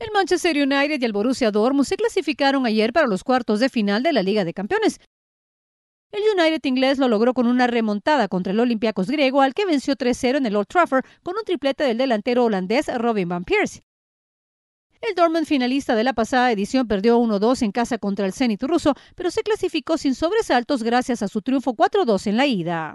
El Manchester United y el Borussia Dortmund se clasificaron ayer para los cuartos de final de la Liga de Campeones. El United inglés lo logró con una remontada contra el Olympiacos griego, al que venció 3-0 en el Old Trafford con un triplete del delantero holandés Robin van Persie. El Dortmund finalista de la pasada edición perdió 1-2 en casa contra el Zenit ruso, pero se clasificó sin sobresaltos gracias a su triunfo 4-2 en la ida.